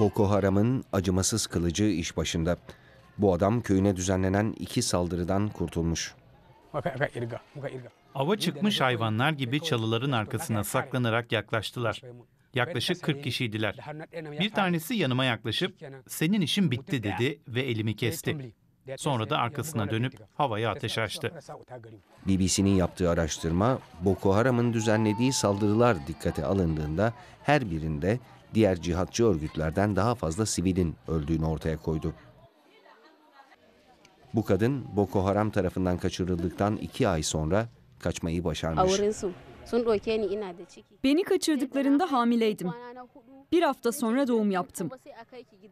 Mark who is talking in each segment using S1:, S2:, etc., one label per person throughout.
S1: Boko Haram'ın acımasız kılıcı iş başında. Bu adam köyüne düzenlenen iki saldırıdan kurtulmuş.
S2: Ava çıkmış hayvanlar gibi çalıların arkasına saklanarak yaklaştılar. Yaklaşık 40 kişiydiler. Bir tanesi yanıma yaklaşıp senin işin bitti dedi ve elimi kesti. Sonra da arkasına dönüp havaya ateş açtı.
S1: BBC'nin yaptığı araştırma Boko Haram'ın düzenlediği saldırılar dikkate alındığında her birinde diğer cihatçı örgütlerden daha fazla sivilin öldüğünü ortaya koydu. Bu kadın Boko Haram tarafından kaçırıldıktan iki ay sonra kaçmayı başarmış.
S3: Beni kaçırdıklarında hamileydim. Bir hafta sonra doğum yaptım.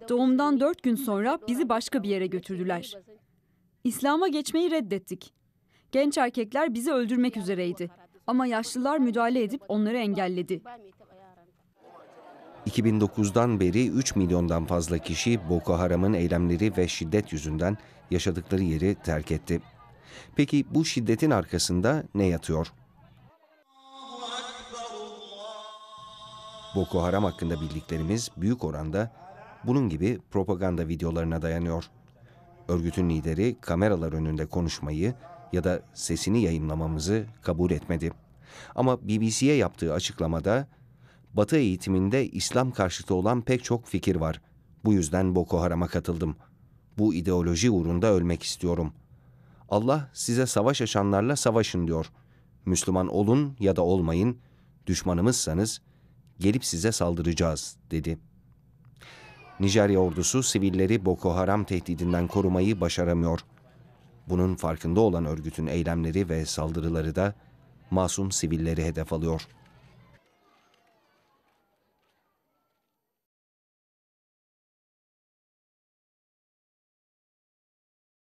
S3: Doğumdan dört gün sonra bizi başka bir yere götürdüler. İslam'a geçmeyi reddettik. Genç erkekler bizi öldürmek üzereydi. Ama yaşlılar müdahale edip onları engelledi.
S1: 2009'dan beri 3 milyondan fazla kişi Boko Haram'ın eylemleri ve şiddet yüzünden yaşadıkları yeri terk etti. Peki bu şiddetin arkasında ne yatıyor? Boko Haram hakkında bildiklerimiz büyük oranda bunun gibi propaganda videolarına dayanıyor. Örgütün lideri kameralar önünde konuşmayı ya da sesini yayınlamamızı kabul etmedi. Ama BBC'ye yaptığı açıklamada Batı eğitiminde İslam karşıtı olan pek çok fikir var. Bu yüzden Boko Haram'a katıldım. Bu ideoloji uğrunda ölmek istiyorum. Allah size savaş açanlarla savaşın diyor. Müslüman olun ya da olmayın, düşmanımızsanız gelip size saldıracağız dedi. Nijerya ordusu sivilleri Boko Haram tehdidinden korumayı başaramıyor. Bunun farkında olan örgütün eylemleri ve saldırıları da masum sivilleri hedef alıyor.''